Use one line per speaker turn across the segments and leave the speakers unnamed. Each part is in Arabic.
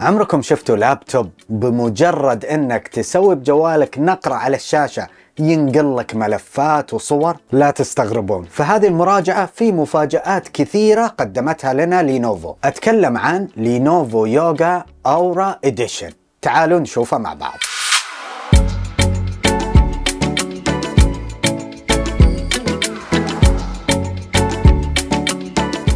عمركم شفتوا لابتوب بمجرد انك تسوي بجوالك نقرة على الشاشة ينقل لك ملفات وصور لا تستغربون فهذه المراجعة في مفاجآت كثيرة قدمتها لنا لينوفو أتكلم عن لينوفو يوغا أورا إديشن تعالوا نشوفها مع بعض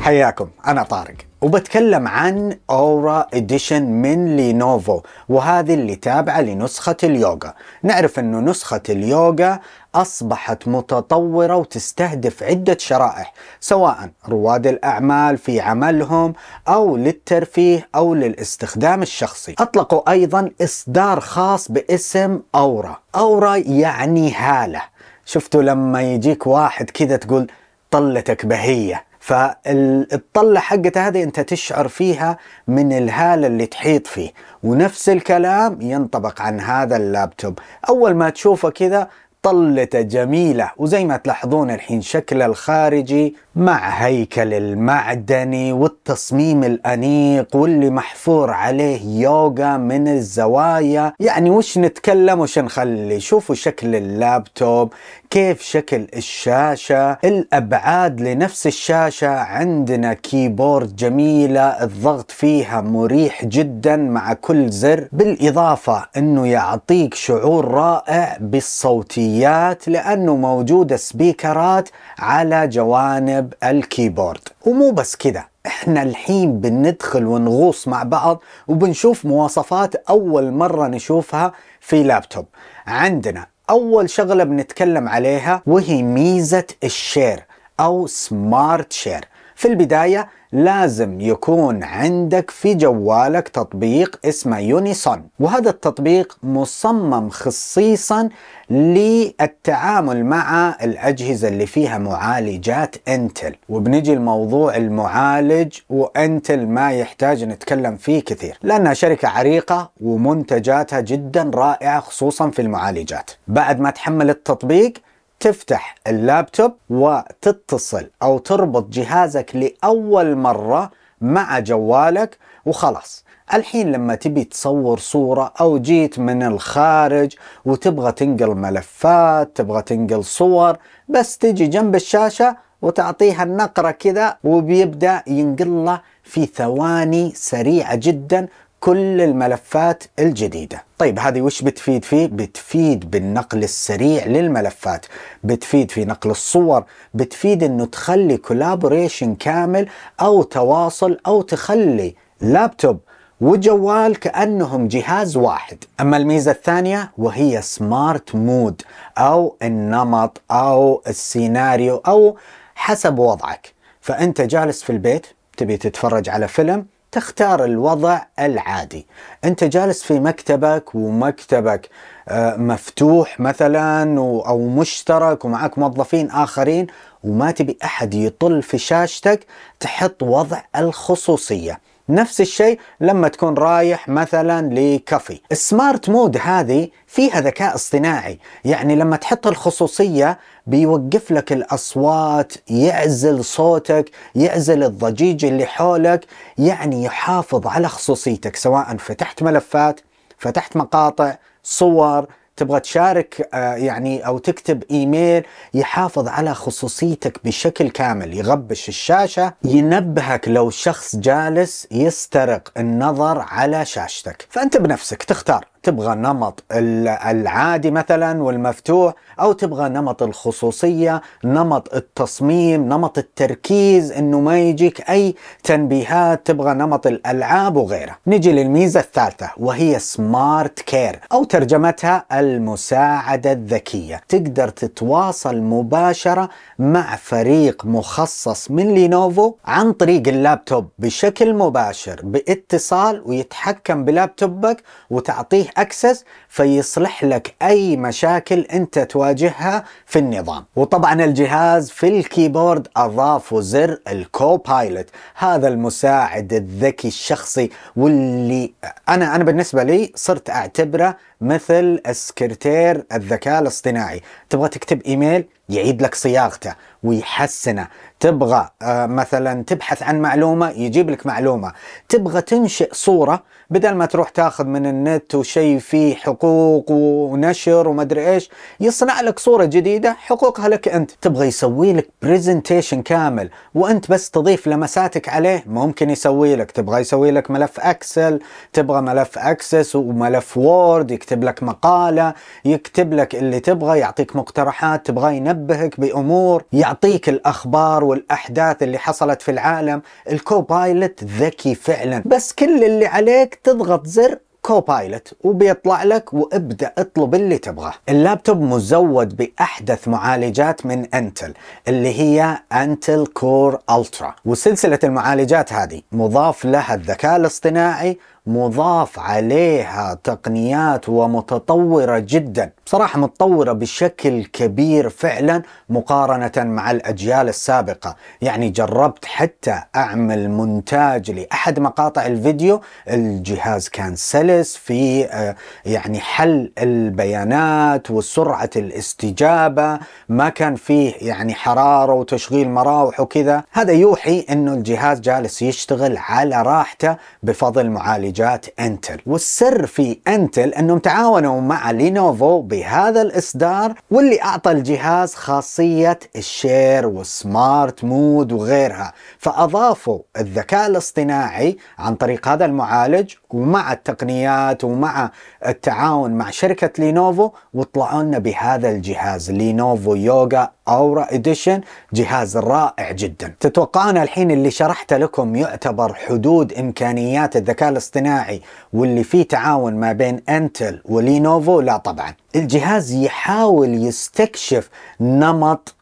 حياكم انا طارق وبتكلم عن اورا اديشن من لينوفو وهذه اللي تابعه لنسخه اليوغا نعرف انه نسخه اليوغا اصبحت متطوره وتستهدف عده شرائح سواء رواد الاعمال في عملهم او للترفيه او للاستخدام الشخصي اطلقوا ايضا اصدار خاص باسم اورا اورا يعني هاله شفتوا لما يجيك واحد كذا تقول طلتك بهيه فالطلة حقته هذه انت تشعر فيها من الهالة اللي تحيط فيه ونفس الكلام ينطبق عن هذا اللابتوب اول ما تشوفه كذا طلته جميلة وزي ما تلاحظون الحين شكل الخارجي مع هيكل المعدني والتصميم الأنيق واللي محفور عليه يوغا من الزوايا يعني وش نتكلم وش نخلي شوفوا شكل اللابتوب كيف شكل الشاشة الأبعاد لنفس الشاشة عندنا كيبورد جميلة الضغط فيها مريح جدا مع كل زر بالإضافة أنه يعطيك شعور رائع بالصوتية الآليات لأنه موجودة سبيكرات على جوانب الكيبورد ومو بس كده احنا الحين بندخل ونغوص مع بعض وبنشوف مواصفات أول مرة نشوفها في لابتوب عندنا أول شغلة بنتكلم عليها وهي ميزة الشير أو سمارت شير في البداية لازم يكون عندك في جوالك تطبيق اسمه يونيسون وهذا التطبيق مصمم خصيصا للتعامل مع الأجهزة اللي فيها معالجات انتل وبنجي الموضوع المعالج وانتل ما يحتاج نتكلم فيه كثير لأنها شركة عريقة ومنتجاتها جدا رائعة خصوصا في المعالجات بعد ما تحمل التطبيق تفتح اللابتوب وتتصل او تربط جهازك لاول مره مع جوالك وخلاص الحين لما تبي تصور صورة أو جيت من الخارج وتبغى تنقل ملفات تبغى تنقل صور بس تجي جنب الشاشة وتعطيها النقرة كذا وبيبدأ ينقلها في ثواني سريعة جدا كل الملفات الجديدة طيب هذه وش بتفيد فيه؟ بتفيد بالنقل السريع للملفات بتفيد في نقل الصور بتفيد انه تخلي كولابوريشن كامل او تواصل او تخلي لابتوب وجوال كأنهم جهاز واحد أما الميزة الثانية وهي سمارت مود أو النمط أو السيناريو أو حسب وضعك فأنت جالس في البيت تبي تتفرج على فيلم تختار الوضع العادي انت جالس في مكتبك ومكتبك آه، مفتوح مثلا او مشترك ومعك موظفين اخرين وما تبي احد يطل في شاشتك تحط وضع الخصوصيه نفس الشيء لما تكون رايح مثلا لكافي السمارت مود هذه فيها ذكاء اصطناعي يعني لما تحط الخصوصية بيوقف لك الأصوات يعزل صوتك يعزل الضجيج اللي حولك يعني يحافظ على خصوصيتك سواء فتحت ملفات فتحت مقاطع صور تبغى تشارك آه، يعني او تكتب ايميل يحافظ على خصوصيتك بشكل كامل يغبش الشاشه ينبهك لو شخص جالس يسترق النظر على شاشتك فانت بنفسك تختار تبغى النمط العادي مثلا والمفتوح او تبغى نمط الخصوصيه نمط التصميم نمط التركيز انه ما يجيك اي تنبيهات تبغى نمط الالعاب وغيره نجي للميزه الثالثه وهي سمارت كير او ترجمتها المساعده الذكيه تقدر تتواصل مباشره مع فريق مخصص من لينوفو عن طريق اللابتوب بشكل مباشر باتصال ويتحكم بلابتوبك وتعطيه اكسس فيصلح لك اي مشاكل انت تواجهها في النظام وطبعا الجهاز في الكيبورد اضافوا زر الكو بايلوت هذا المساعد الذكي الشخصي واللي انا انا بالنسبه لي صرت اعتبره مثل السكرتير الذكاء الاصطناعي تبغى تكتب ايميل يعيد لك صياغته ويحسنه تبغى آه، مثلا تبحث عن معلومة يجيب لك معلومة تبغى تنشئ صورة بدل ما تروح تاخذ من النت وشي فيه حقوق ونشر ومدري ايش يصنع لك صورة جديدة حقوقها لك انت تبغى يسوي لك برزنتيشن كامل وانت بس تضيف لمساتك عليه ممكن يسوي لك تبغى يسوي لك ملف اكسل تبغى ملف اكسس وملف وورد يكتب يكتب لك مقالة يكتب لك اللي تبغى يعطيك مقترحات تبغاه ينبهك بأمور يعطيك الأخبار والأحداث اللي حصلت في العالم الكوبايلت ذكي فعلا بس كل اللي عليك تضغط زر كوبايلت وبيطلع لك وابدا اطلب اللي تبغاه. اللابتوب مزود باحدث معالجات من انتل اللي هي انتل كور الترا وسلسله المعالجات هذه مضاف لها الذكاء الاصطناعي مضاف عليها تقنيات ومتطورة جدا بصراحة متطورة بشكل كبير فعلا مقارنة مع الأجيال السابقة يعني جربت حتى أعمل مونتاج لأحد مقاطع الفيديو الجهاز كان سلس في آه، يعني حل البيانات وسرعة الاستجابة ما كان فيه يعني حرارة وتشغيل مراوح وكذا هذا يوحي أنه الجهاز جالس يشتغل على راحته بفضل معالج منتجات انتل والسر في انتل انهم تعاونوا مع لينوفو بهذا الاصدار واللي اعطى الجهاز خاصية الشير والسمارت مود وغيرها فاضافوا الذكاء الاصطناعي عن طريق هذا المعالج ومع التقنيات ومع التعاون مع شركة لينوفو وطلعوا لنا بهذا الجهاز لينوفو يوغا اورا اديشن جهاز رائع جدا تتوقعون الحين اللي شرحته لكم يعتبر حدود امكانيات الذكاء الاصطناعي واللي فيه تعاون ما بين انتل ولينوفو لا طبعا الجهاز يحاول يستكشف نمط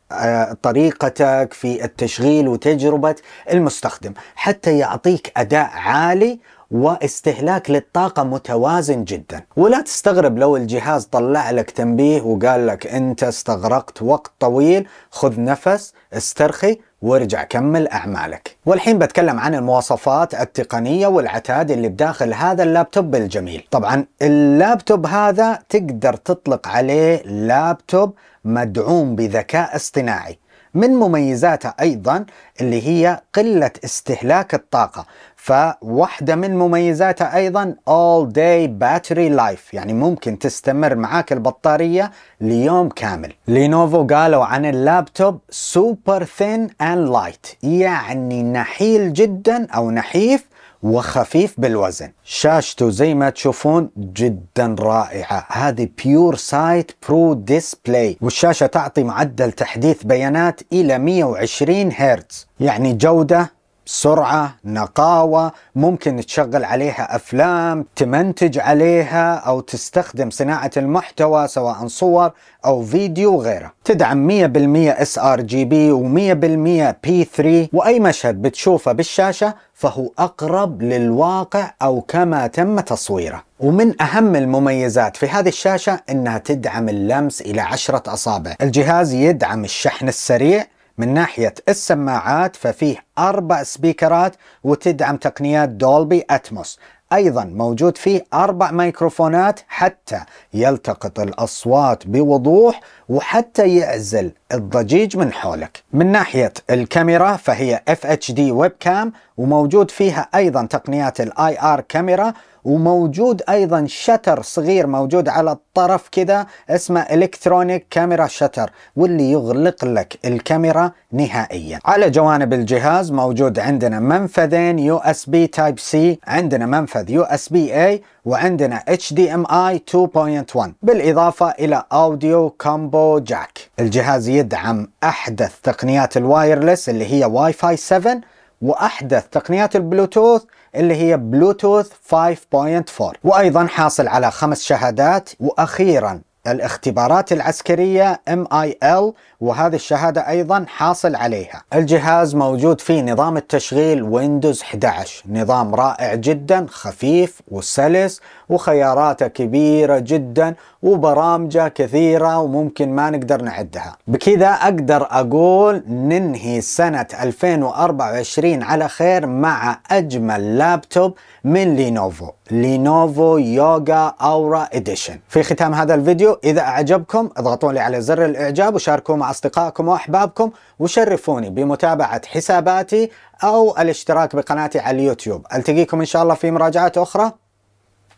طريقتك في التشغيل وتجربة المستخدم حتى يعطيك أداء عالي واستهلاك للطاقة متوازن جدا ولا تستغرب لو الجهاز طلع لك تنبيه وقال لك أنت استغرقت وقت طويل خذ نفس استرخي وارجع كمل أعمالك والحين بتكلم عن المواصفات التقنية والعتاد اللي بداخل هذا اللابتوب الجميل طبعا اللابتوب هذا تقدر تطلق عليه لابتوب مدعوم بذكاء اصطناعي من مميزاتها أيضا اللي هي قلة استهلاك الطاقة فواحدة من مميزاتها أيضا All Day Battery Life يعني ممكن تستمر معاك البطارية ليوم كامل لينوفو قالوا عن اللابتوب Super Thin and Light يعني نحيل جدا أو نحيف وخفيف بالوزن شاشته زي ما تشوفون جدا رائعة هذه بيور سايت برو ديسبلاي والشاشة تعطي معدل تحديث بيانات إلى 120 هرتز يعني جودة سرعة نقاوة ممكن تشغل عليها أفلام تمنتج عليها أو تستخدم صناعة المحتوى سواء صور أو فيديو وغيره تدعم 100% sRGB و100% P3 وأي مشهد بتشوفه بالشاشة فهو أقرب للواقع أو كما تم تصويره ومن أهم المميزات في هذه الشاشة أنها تدعم اللمس إلى عشرة أصابع الجهاز يدعم الشحن السريع من ناحية السماعات ففيه أربع سبيكرات وتدعم تقنيات دولبي أتموس أيضا موجود فيه أربع ميكروفونات حتى يلتقط الأصوات بوضوح وحتى يعزل الضجيج من حولك من ناحية الكاميرا فهي FHD ويب كام وموجود فيها أيضا تقنيات الاي ار كاميرا وموجود أيضا شتر صغير موجود على الطرف كذا اسمه الكترونيك كاميرا شتر واللي يغلق لك الكاميرا نهائيا على جوانب الجهاز موجود عندنا منفذين يو اس بي تايب سي عندنا منفذ يو اس بي اي وعندنا HDMI 2.1 بالإضافة إلى أوديو كومبو جاك الجهاز يدعم أحدث تقنيات الوايرلس اللي هي واي فاي 7 وأحدث تقنيات البلوتوث اللي هي بلوتوث 5.4 وأيضا حاصل على خمس شهادات وأخيرا الاختبارات العسكرية MIL وهذه الشهادة أيضا حاصل عليها الجهاز موجود فيه نظام التشغيل ويندوز 11 نظام رائع جدا خفيف وسلس وخياراته كبيرة جدا وبرامجه كثيرة وممكن ما نقدر نعدها بكذا أقدر أقول ننهي سنة 2024 على خير مع أجمل لابتوب من لينوفو لينوفو يوغا أورا إديشن في ختام هذا الفيديو إذا أعجبكم اضغطوا لي على زر الإعجاب وشاركوه مع أصدقائكم وأحبابكم وشرفوني بمتابعة حساباتي أو الاشتراك بقناتي على اليوتيوب ألتقيكم إن شاء الله في مراجعات أخرى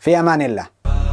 في أمان الله